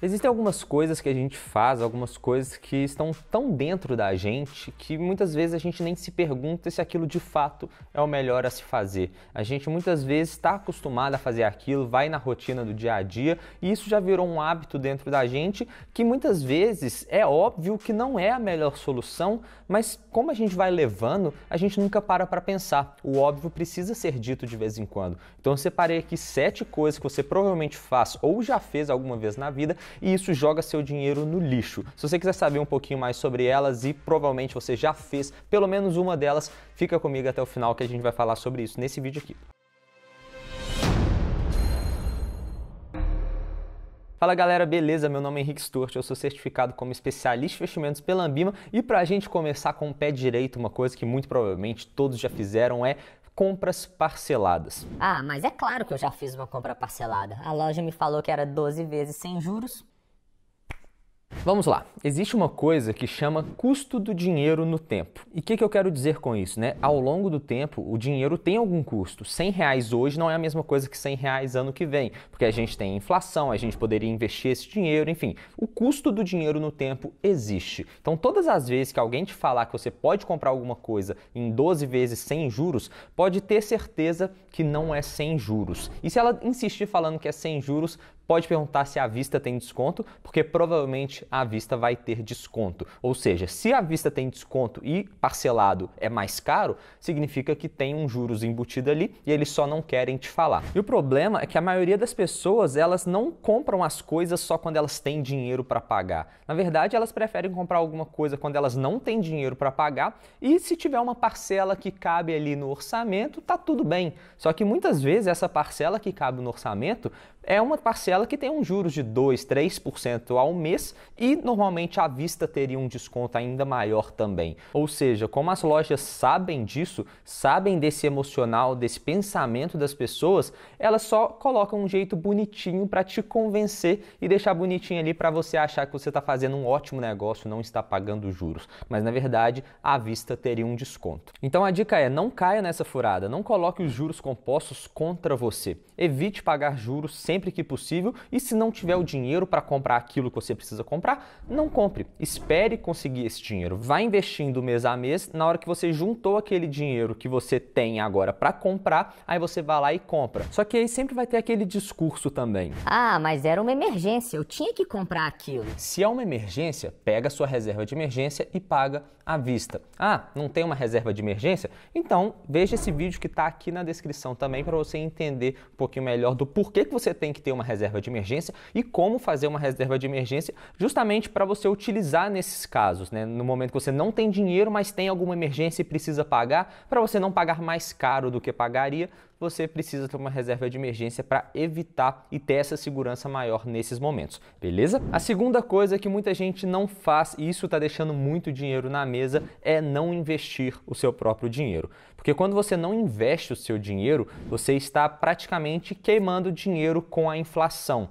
Existem algumas coisas que a gente faz, algumas coisas que estão tão dentro da gente que muitas vezes a gente nem se pergunta se aquilo de fato é o melhor a se fazer. A gente muitas vezes está acostumado a fazer aquilo, vai na rotina do dia a dia e isso já virou um hábito dentro da gente que muitas vezes é óbvio que não é a melhor solução, mas como a gente vai levando, a gente nunca para para pensar. O óbvio precisa ser dito de vez em quando. Então eu separei aqui sete coisas que você provavelmente faz ou já fez alguma vez na vida e isso joga seu dinheiro no lixo. Se você quiser saber um pouquinho mais sobre elas e provavelmente você já fez pelo menos uma delas, fica comigo até o final que a gente vai falar sobre isso nesse vídeo aqui. Fala galera, beleza? Meu nome é Henrique Sturt, eu sou certificado como especialista em investimentos pela Ambima e para a gente começar com o pé direito, uma coisa que muito provavelmente todos já fizeram é compras parceladas. Ah, mas é claro que eu já fiz uma compra parcelada. A loja me falou que era 12 vezes sem juros vamos lá. Existe uma coisa que chama custo do dinheiro no tempo. E o que, que, eu quero dizer com isso? Né? Ao longo do tempo, o dinheiro tem algum custo. 100 reais hoje não é a mesma coisa que 100 reais ano que vem, porque a gente tem inflação, a gente poderia investir esse dinheiro, enfim. O custo do dinheiro no tempo existe. Então, todas as vezes que alguém te falar que você pode comprar alguma coisa em 12 vezes sem juros, pode ter certeza que não é sem juros. E se ela insistir falando que é sem juros, Pode perguntar se a vista tem desconto, porque provavelmente a vista vai ter desconto. Ou seja, se a vista tem desconto e parcelado é mais caro, significa que tem um juros embutido ali e eles só não querem te falar. E o problema é que a maioria das pessoas, elas não compram as coisas só quando elas têm dinheiro para pagar. Na verdade, elas preferem comprar alguma coisa quando elas não têm dinheiro para pagar e se tiver uma parcela que cabe ali no orçamento, tá tudo bem. Só que muitas vezes essa parcela que cabe no orçamento é uma parcela que tem um juros de 2, 3% ao mês e normalmente à vista teria um desconto ainda maior também. Ou seja, como as lojas sabem disso, sabem desse emocional, desse pensamento das pessoas, elas só colocam um jeito bonitinho para te convencer e deixar bonitinho ali para você achar que você está fazendo um ótimo negócio, não está pagando juros. Mas na verdade, à vista teria um desconto. Então a dica é: não caia nessa furada, não coloque os juros compostos contra você. Evite pagar juros sempre sempre que possível. E se não tiver o dinheiro para comprar aquilo que você precisa comprar, não compre. Espere conseguir esse dinheiro. Vá investindo mês a mês. Na hora que você juntou aquele dinheiro que você tem agora para comprar, aí você vai lá e compra. Só que aí sempre vai ter aquele discurso também. Ah, mas era uma emergência, eu tinha que comprar aquilo. Se é uma emergência, pega sua reserva de emergência e paga à vista. Ah, não tem uma reserva de emergência? Então, veja esse vídeo que está aqui na descrição também para você entender um pouquinho melhor do porquê que você tem tem que ter uma reserva de emergência e como fazer uma reserva de emergência justamente para você utilizar nesses casos, né? No momento que você não tem dinheiro, mas tem alguma emergência e precisa pagar, para você não pagar mais caro do que pagaria, você precisa ter uma reserva de emergência para evitar e ter essa segurança maior nesses momentos, beleza? A segunda coisa que muita gente não faz, e isso está deixando muito dinheiro na mesa, é não investir o seu próprio dinheiro. Porque quando você não investe o seu dinheiro, você está praticamente queimando dinheiro com a inflação.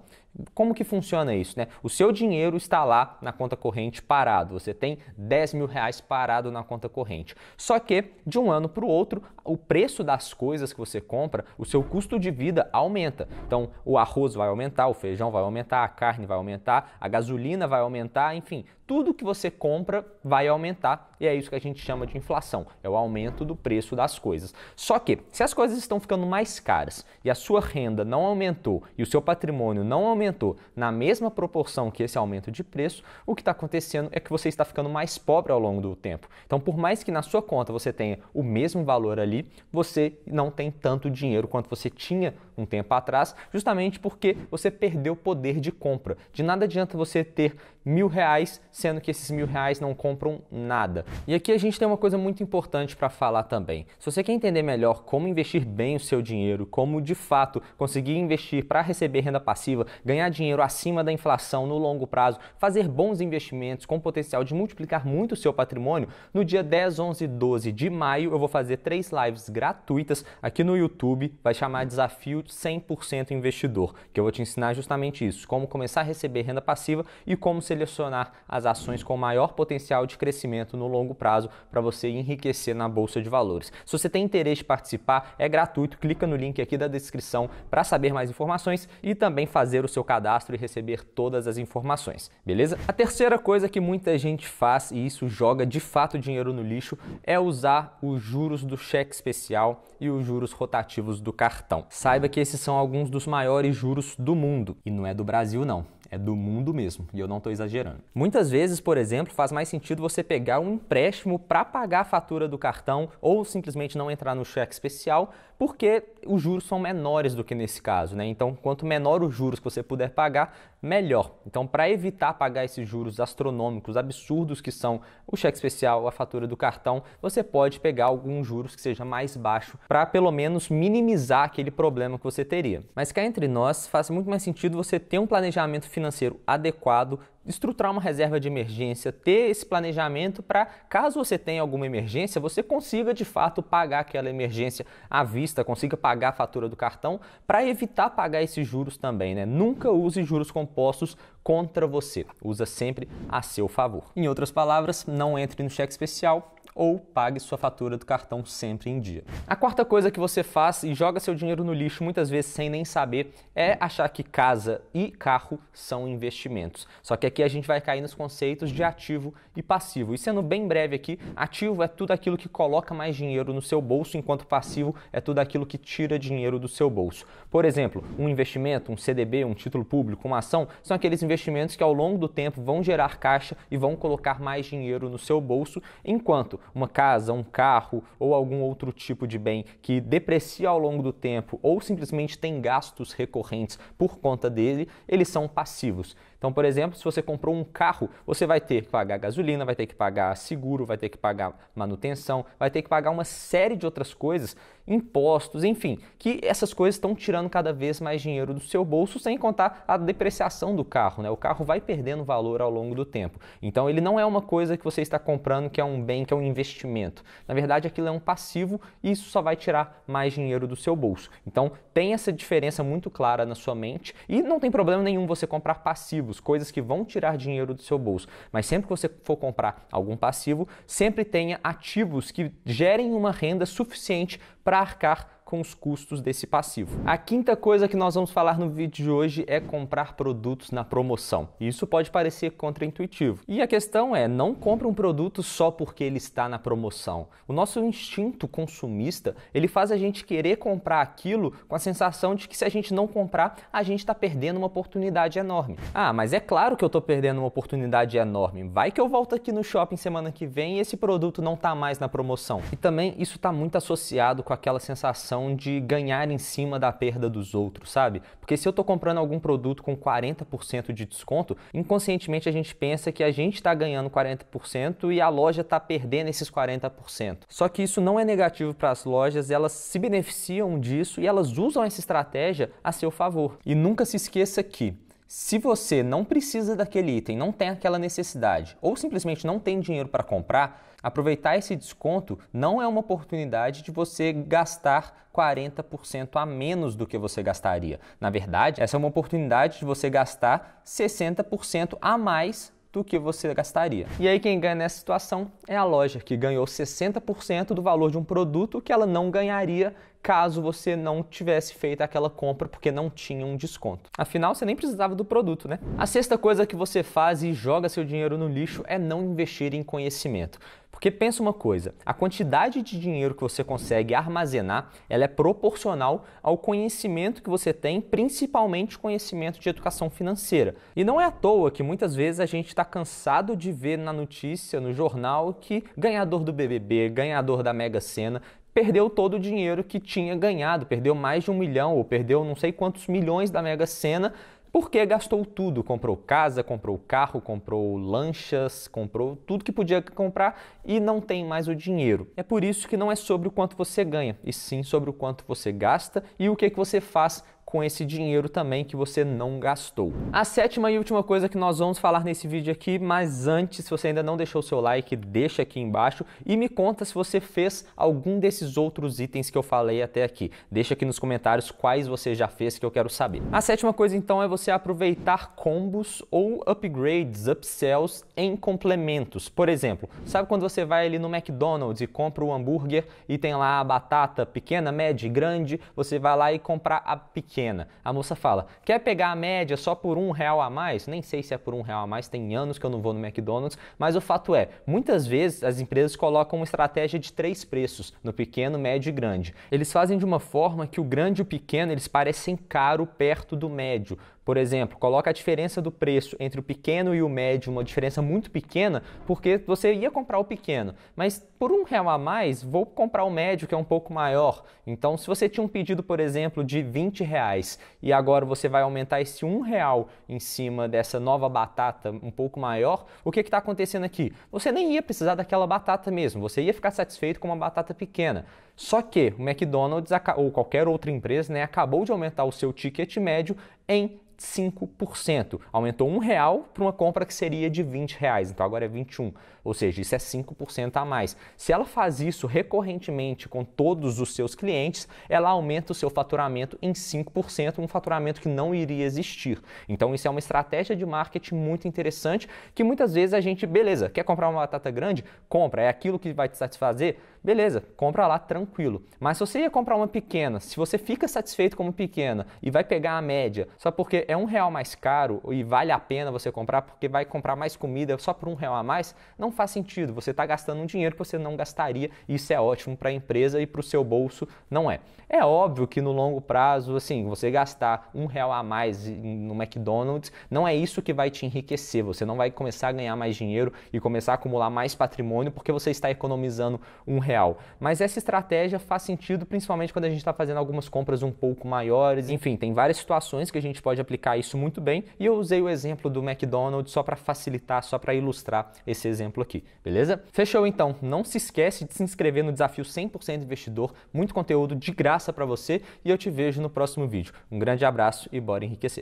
Como que funciona isso? Né? O seu dinheiro está lá na conta corrente parado. Você tem 10 mil reais parado na conta corrente. Só que de um ano para o outro, o preço das coisas que você compra, o seu custo de vida aumenta. Então, o arroz vai aumentar, o feijão vai aumentar, a carne vai aumentar, a gasolina vai aumentar, enfim, tudo que você compra vai aumentar e é isso que a gente chama de inflação, é o aumento do preço das coisas. Só que se as coisas estão ficando mais caras e a sua renda não aumentou e o seu patrimônio não aumentou aumentou na mesma proporção que esse aumento de preço, o que está acontecendo é que você está ficando mais pobre ao longo do tempo. Então, por mais que na sua conta você tenha o mesmo valor ali, você não tem tanto dinheiro quanto você tinha um tempo atrás, justamente porque você perdeu o poder de compra. De nada adianta você ter mil reais, sendo que esses mil reais não compram nada. E aqui a gente tem uma coisa muito importante para falar também. Se você quer entender melhor como investir bem o seu dinheiro, como de fato conseguir investir para receber renda passiva, ganhar ganhar dinheiro acima da inflação no longo prazo, fazer bons investimentos com potencial de multiplicar muito o seu patrimônio, no dia 10, 11 e 12 de maio eu vou fazer três lives gratuitas aqui no YouTube, vai chamar Desafio 100% Investidor, que eu vou te ensinar justamente isso, como começar a receber renda passiva e como selecionar as ações com maior potencial de crescimento no longo prazo para você enriquecer na bolsa de valores. Se você tem interesse em participar, é gratuito, clica no link aqui da descrição para saber mais informações e também fazer o seu seu cadastro e receber todas as informações, beleza? A terceira coisa que muita gente faz, e isso joga de fato dinheiro no lixo, é usar os juros do cheque especial e os juros rotativos do cartão. Saiba que esses são alguns dos maiores juros do mundo, e não é do Brasil não. É do mundo mesmo, e eu não estou exagerando. Muitas vezes, por exemplo, faz mais sentido você pegar um empréstimo para pagar a fatura do cartão ou simplesmente não entrar no cheque especial, porque os juros são menores do que nesse caso, né? Então, quanto menor os juros que você puder pagar, melhor. Então, para evitar pagar esses juros astronômicos, absurdos que são o cheque especial, a fatura do cartão, você pode pegar alguns juros que seja mais baixo para pelo menos minimizar aquele problema que você teria. Mas cá entre nós, faz muito mais sentido você ter um planejamento financeiro adequado estruturar uma reserva de emergência, ter esse planejamento para, caso você tenha alguma emergência, você consiga de fato pagar aquela emergência à vista, consiga pagar a fatura do cartão, para evitar pagar esses juros também. Né? Nunca use juros compostos contra você, usa sempre a seu favor. Em outras palavras, não entre no cheque especial, ou pague sua fatura do cartão sempre em dia. A quarta coisa que você faz e joga seu dinheiro no lixo muitas vezes sem nem saber é achar que casa e carro são investimentos. Só que aqui a gente vai cair nos conceitos de ativo e passivo. E sendo bem breve aqui, ativo é tudo aquilo que coloca mais dinheiro no seu bolso, enquanto passivo é tudo aquilo que tira dinheiro do seu bolso. Por exemplo, um investimento, um CDB, um título público, uma ação, são aqueles investimentos que ao longo do tempo vão gerar caixa e vão colocar mais dinheiro no seu bolso, enquanto uma casa, um carro ou algum outro tipo de bem que deprecia ao longo do tempo ou simplesmente tem gastos recorrentes por conta dele, eles são passivos. Então, por exemplo, se você comprou um carro, você vai ter que pagar gasolina, vai ter que pagar seguro, vai ter que pagar manutenção, vai ter que pagar uma série de outras coisas, impostos, enfim, que essas coisas estão tirando cada vez mais dinheiro do seu bolso, sem contar a depreciação do carro, né? O carro vai perdendo valor ao longo do tempo. Então, ele não é uma coisa que você está comprando que é um bem, que é um investimento. Na verdade, aquilo é um passivo e isso só vai tirar mais dinheiro do seu bolso. Então, tem essa diferença muito clara na sua mente e não tem problema nenhum você comprar passivo passivos, coisas que vão tirar dinheiro do seu bolso. Mas sempre que você for comprar algum passivo, sempre tenha ativos que gerem uma renda suficiente para arcar com os custos desse passivo. A quinta coisa que nós vamos falar no vídeo de hoje é comprar produtos na promoção. Isso pode parecer contraintuitivo. E a questão é, não compre um produto só porque ele está na promoção. O nosso instinto consumista, ele faz a gente querer comprar aquilo com a sensação de que se a gente não comprar, a gente está perdendo uma oportunidade enorme. Ah, mas é claro que eu estou perdendo uma oportunidade enorme. Vai que eu volto aqui no shopping semana que vem e esse produto não está mais na promoção. E também isso está muito associado com aquela sensação de ganhar em cima da perda dos outros, sabe? Porque se eu estou comprando algum produto com 40% de desconto, inconscientemente a gente pensa que a gente está ganhando 40% e a loja está perdendo esses 40%. Só que isso não é negativo para as lojas, elas se beneficiam disso e elas usam essa estratégia a seu favor. E nunca se esqueça que se você não precisa daquele item, não tem aquela necessidade, ou simplesmente não tem dinheiro para comprar, aproveitar esse desconto não é uma oportunidade de você gastar 40% a menos do que você gastaria. Na verdade, essa é uma oportunidade de você gastar 60% a mais do que você gastaria. E aí quem ganha nessa situação é a loja, que ganhou 60% do valor de um produto que ela não ganharia caso você não tivesse feito aquela compra porque não tinha um desconto. Afinal, você nem precisava do produto, né? A sexta coisa que você faz e joga seu dinheiro no lixo é não investir em conhecimento. Porque pensa uma coisa, a quantidade de dinheiro que você consegue armazenar, ela é proporcional ao conhecimento que você tem, principalmente conhecimento de educação financeira. E não é à toa que muitas vezes a gente está cansado de ver na notícia, no jornal, que ganhador do BBB, ganhador da Mega Sena, perdeu todo o dinheiro que tinha ganhado, perdeu mais de um milhão ou perdeu não sei quantos milhões da Mega Sena porque gastou tudo. Comprou casa, comprou carro, comprou lanchas, comprou tudo que podia comprar e não tem mais o dinheiro. É por isso que não é sobre o quanto você ganha, e sim sobre o quanto você gasta e o que, é que você faz com esse dinheiro também que você não gastou. A sétima e última coisa que nós vamos falar nesse vídeo aqui, mas antes, se você ainda não deixou o seu like, deixa aqui embaixo e me conta se você fez algum desses outros itens que eu falei até aqui. Deixa aqui nos comentários quais você já fez que eu quero saber. A sétima coisa então é você aproveitar combos ou upgrades, upsells em complementos. Por exemplo, sabe quando você vai ali no McDonald's e compra o um hambúrguer e tem lá a batata pequena, média e grande, você vai lá e comprar a pequena pequena. A moça fala: quer pegar a média só por um real a mais? Nem sei se é por um real a mais, tem anos que eu não vou no McDonald's, mas o fato é, muitas vezes as empresas colocam uma estratégia de três preços, no pequeno, médio e grande. Eles fazem de uma forma que o grande e o pequeno eles parecem caro perto do médio. Por exemplo, coloca a diferença do preço entre o pequeno e o médio, uma diferença muito pequena, porque você ia comprar o pequeno, mas por um real a mais, vou comprar o médio, que é um pouco maior. Então, se você tinha um pedido, por exemplo, de 20 reais, reais e agora você vai aumentar esse um real em cima dessa nova batata um pouco maior, o que está acontecendo aqui? Você nem ia precisar daquela batata mesmo, você ia ficar satisfeito com uma batata pequena. Só que o McDonald's ou qualquer outra empresa né, acabou de aumentar o seu ticket médio em 25%. Aumentou um real para uma compra que seria de 20 reais, então agora é 21, ou seja, isso é 5% a mais. Se ela faz isso recorrentemente com todos os seus clientes, ela aumenta o seu faturamento em 5%, um faturamento que não iria existir. Então isso é uma estratégia de marketing muito interessante que muitas vezes a gente, beleza, quer comprar uma batata grande? Compra, é aquilo que vai te satisfazer? beleza, compra lá tranquilo. Mas se você ia comprar uma pequena, se você fica satisfeito com uma pequena e vai pegar a média só porque é um real mais caro e vale a pena você comprar porque vai comprar mais comida só por um real a mais, não faz sentido. Você está gastando um dinheiro que você não gastaria e isso é ótimo para a empresa e para o seu bolso não é. É óbvio que no longo prazo, assim, você gastar um real a mais no McDonald's não é isso que vai te enriquecer. Você não vai começar a ganhar mais dinheiro e começar a acumular mais patrimônio porque você está economizando um real real. Mas essa estratégia faz sentido principalmente quando a gente está fazendo algumas compras um pouco maiores. Enfim, tem várias situações que a gente pode aplicar isso muito bem e eu usei o exemplo do McDonald's só para facilitar, só para ilustrar esse exemplo aqui, beleza? Fechou então. Não se esquece de se inscrever no desafio 100% investidor, muito conteúdo de graça para você e eu te vejo no próximo vídeo. Um grande abraço e bora enriquecer.